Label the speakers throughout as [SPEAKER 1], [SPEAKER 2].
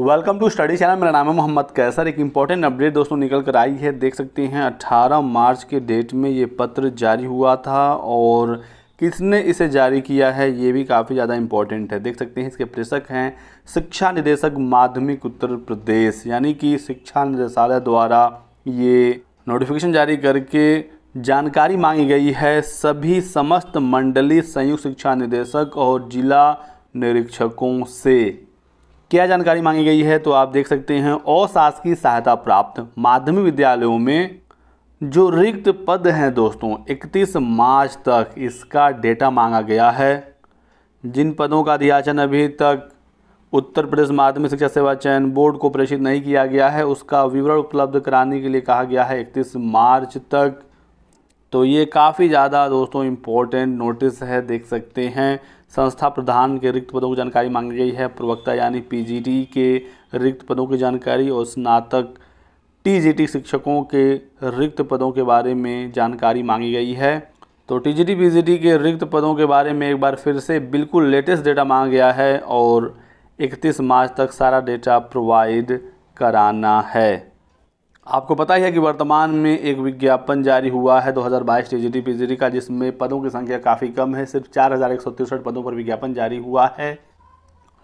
[SPEAKER 1] welcome to study channel मेरा नाम है मोहम्मद कैसर एक इम्पॉर्टेंट अपडेट दोस्तों निकल कर आई है देख सकते हैं 18 मार्च के डेट में ये पत्र जारी हुआ था और किसने इसे जारी किया है ये भी काफ़ी ज़्यादा इम्पॉर्टेंट है देख सकते हैं इसके प्रेषक हैं शिक्षा निदेशक माध्यमिक उत्तर प्रदेश यानी कि शिक्षा निदेशालय द्वारा ये नोटिफिकेशन जारी करके जानकारी मांगी गई है सभी समस्त मंडली संयुक्त शिक्षा निदेशक और जिला निरीक्षकों से क्या जानकारी मांगी गई है तो आप देख सकते हैं अशासकीय सहायता प्राप्त माध्यमिक विद्यालयों में जो रिक्त पद हैं दोस्तों 31 मार्च तक इसका डेटा मांगा गया है जिन पदों का अधियाचन अभी तक उत्तर प्रदेश माध्यमिक शिक्षा सेवा चयन बोर्ड को प्रेषित नहीं किया गया है उसका विवरण उपलब्ध कराने के लिए कहा गया है 31 मार्च तक तो ये काफ़ी ज़्यादा दोस्तों इम्पोर्टेंट नोटिस है देख सकते हैं संस्था प्रधान के रिक्त पदों की जानकारी मांगी गई है प्रवक्ता यानी पीजीटी के रिक्त पदों की जानकारी और स्नातक टीजीटी शिक्षकों के रिक्त पदों के बारे में जानकारी मांगी गई है तो टीजीटी पीजीटी के रिक्त पदों के बारे में एक बार फिर से बिल्कुल लेटेस्ट डेटा मांगा गया है और 31 मार्च तक सारा डेटा प्रोवाइड कराना है आपको पता ही है कि वर्तमान में एक विज्ञापन जारी हुआ है 2022 टीजीटी पीजीटी का जिसमें पदों की संख्या काफ़ी कम है सिर्फ चार हज़ार एक सौ तिरसठ पदों पर विज्ञापन जारी हुआ है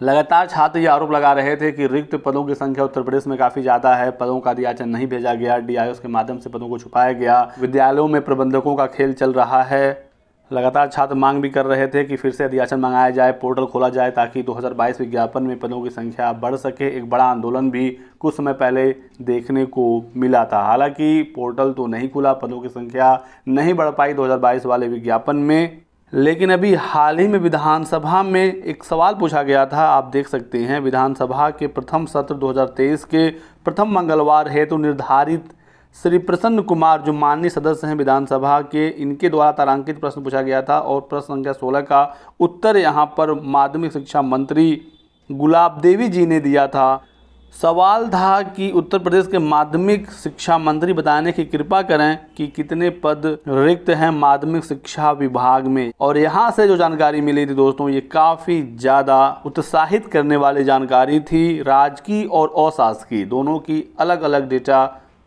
[SPEAKER 1] लगातार छात्र ये आरोप लगा रहे थे कि रिक्त पदों की संख्या उत्तर प्रदेश में काफ़ी ज़्यादा है पदों का दियाचन नहीं भेजा गया डी के माध्यम से पदों को छुपाया गया विद्यालयों में प्रबंधकों का खेल चल रहा है लगातार छात्र मांग भी कर रहे थे कि फिर से अध्याचन मंगाया जाए पोर्टल खोला जाए ताकि 2022 विज्ञापन में पदों की संख्या बढ़ सके एक बड़ा आंदोलन भी कुछ समय पहले देखने को मिला था हालांकि पोर्टल तो नहीं खुला पदों की संख्या नहीं बढ़ पाई 2022 वाले विज्ञापन में लेकिन अभी हाल ही में विधानसभा में एक सवाल पूछा गया था आप देख सकते हैं विधानसभा के प्रथम सत्र 2023 के प्रथम मंगलवार हेतु तो निर्धारित श्री प्रसन्न कुमार जो माननीय सदस्य हैं विधानसभा के इनके द्वारा तारांकित प्रश्न पूछा गया था और प्रश्न संख्या सोलह का उत्तर यहाँ पर माध्यमिक शिक्षा मंत्री गुलाब देवी जी ने दिया था सवाल था कि उत्तर प्रदेश के माध्यमिक शिक्षा मंत्री बताने की कृपा करें कि कितने पद रिक्त हैं माध्यमिक शिक्षा विभाग में और यहाँ से जो जानकारी मिली थी दोस्तों ये काफ़ी ज़्यादा उत्साहित करने वाली जानकारी थी राजकीय और अशासकीय दोनों की अलग अलग डेटा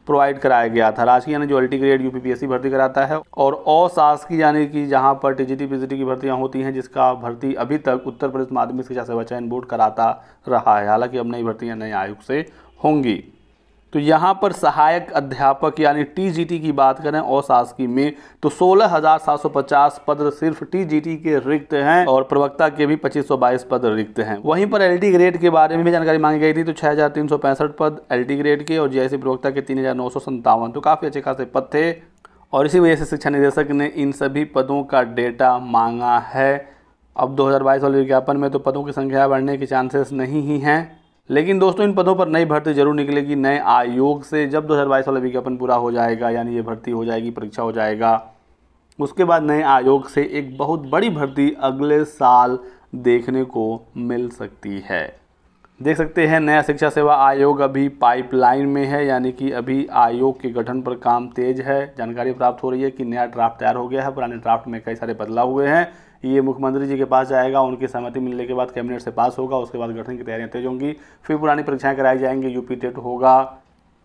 [SPEAKER 1] प्रोवाइड कराया गया था राजकीय यानी जो अल्टी ग्रेड यूपीपीएससी भर्ती कराता है और अशासकीय यानी कि जहां पर टी पीजीटी की भर्तियां होती हैं जिसका भर्ती अभी तक उत्तर प्रदेश माध्यमिक शिक्षा सेवा चयन बोर्ड कराता रहा है हालांकि अब नई भर्तियां नए आयोग से होंगी तो यहाँ पर सहायक अध्यापक यानी टीजीटी की बात करें अशासकीय में तो 16,750 पद सिर्फ टीजीटी के रिक्त हैं और प्रवक्ता के भी 2522 पद रिक्त हैं वहीं पर एलटी ग्रेड के बारे में भी जानकारी मांगी गई थी तो 6,365 पद एलटी ग्रेड के और जीआईसी प्रवक्ता के तीन तो काफ़ी अच्छे खासे पद थे और इसी वजह से शिक्षा निदेशक ने इन सभी पदों का डेटा मांगा है अब 2022 वाले विज्ञापन में तो पदों की संख्या बढ़ने के चांसेस नहीं ही हैं लेकिन दोस्तों इन पदों पर नई भर्ती जरूर निकलेगी नए आयोग से जब दो हज़ार बाईस वाला विज्ञापन पूरा हो जाएगा यानी ये भर्ती हो जाएगी परीक्षा हो जाएगा उसके बाद नए आयोग से एक बहुत बड़ी भर्ती अगले साल देखने को मिल सकती है देख सकते हैं नया शिक्षा सेवा आयोग अभी पाइपलाइन में है यानी कि अभी आयोग के गठन पर काम तेज है जानकारी प्राप्त हो रही है कि नया ड्राफ्ट तैयार हो गया है पुराने ड्राफ्ट में कई सारे बदलाव हुए हैं ये मुख्यमंत्री जी के पास जाएगा उनकी सहमति मिलने के बाद कैबिनेट से पास होगा उसके बाद गठन की तैयारियाँ तेज होंगी फिर पुरानी परीक्षाएँ कराई जाएंगी यूपी टेट होगा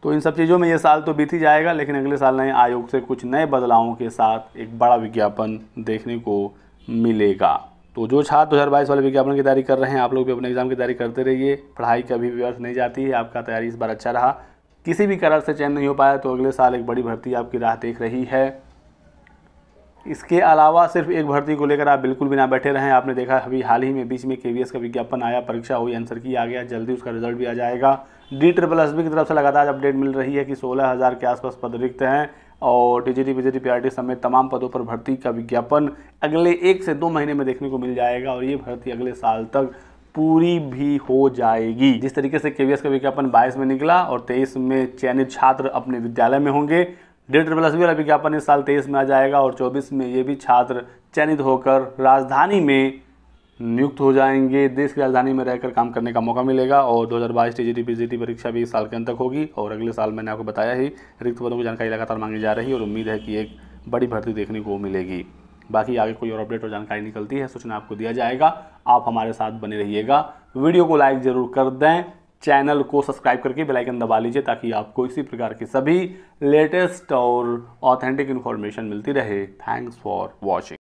[SPEAKER 1] तो इन सब चीज़ों में ये साल तो बीत ही जाएगा लेकिन अगले साल नए आयोग से कुछ नए बदलावों के साथ एक बड़ा विज्ञापन देखने को मिलेगा तो जो छात्र दो हज़ार बाईस वाले विज्ञापन की तैयारी कर रहे हैं आप लोग भी अपने एग्जाम की तैयारी करते रहिए पढ़ाई कभी भी व्यर्थ नहीं जाती है आपका तैयारी इस बार अच्छा रहा किसी भी कारण से चयन नहीं हो पाया तो अगले साल एक बड़ी भर्ती आपकी राह देख रही है इसके अलावा सिर्फ एक भर्ती को लेकर आप बिल्कुल भी ना बैठे रहें आपने देखा अभी हाल ही में बीच में के का विज्ञापन आया परीक्षा हुई आंसर की आ गया जल्दी उसका रिजल्ट भी आ जाएगा डी ट्रिपल एस की तरफ से लगातार अपडेट मिल रही है कि सोलह हज़ार के आसपास पद रिक्त हैं और डीजीटी बीजेटी पीआरटी समेत तमाम पदों पर भर्ती का विज्ञापन अगले एक से दो महीने में देखने को मिल जाएगा और ये भर्ती अगले साल तक पूरी भी हो जाएगी जिस तरीके से केवीएस का विज्ञापन 22 में निकला और 23 में चयनित छात्र अपने विद्यालय में होंगे डेढ़ ट्रिपल एस वाला विज्ञापन इस साल 23 में आ जाएगा और 24 में ये भी छात्र चयनित होकर राजधानी में नियुक्त हो जाएंगे देश की राजधानी में रहकर काम करने का मौका मिलेगा और 2022 जी टी परीक्षा भी इस साल के अंत तक होगी और अगले साल मैंने आपको बताया ही रिक्त पदों की जानकारी लगातार मांगी जा रही है और उम्मीद है कि एक बड़ी भर्ती देखने को मिलेगी बाकी आगे कोई और अपडेट और जानकारी निकलती है सूचना आपको दिया जाएगा आप हमारे साथ बने रहिएगा वीडियो को लाइक ज़रूर कर दें चैनल को सब्सक्राइब करके बेल आइकन दबा लीजिए ताकि आपको इसी प्रकार की सभी लेटेस्ट और ऑथेंटिक इन्फॉर्मेशन मिलती रहे थैंक्स फॉर वॉचिंग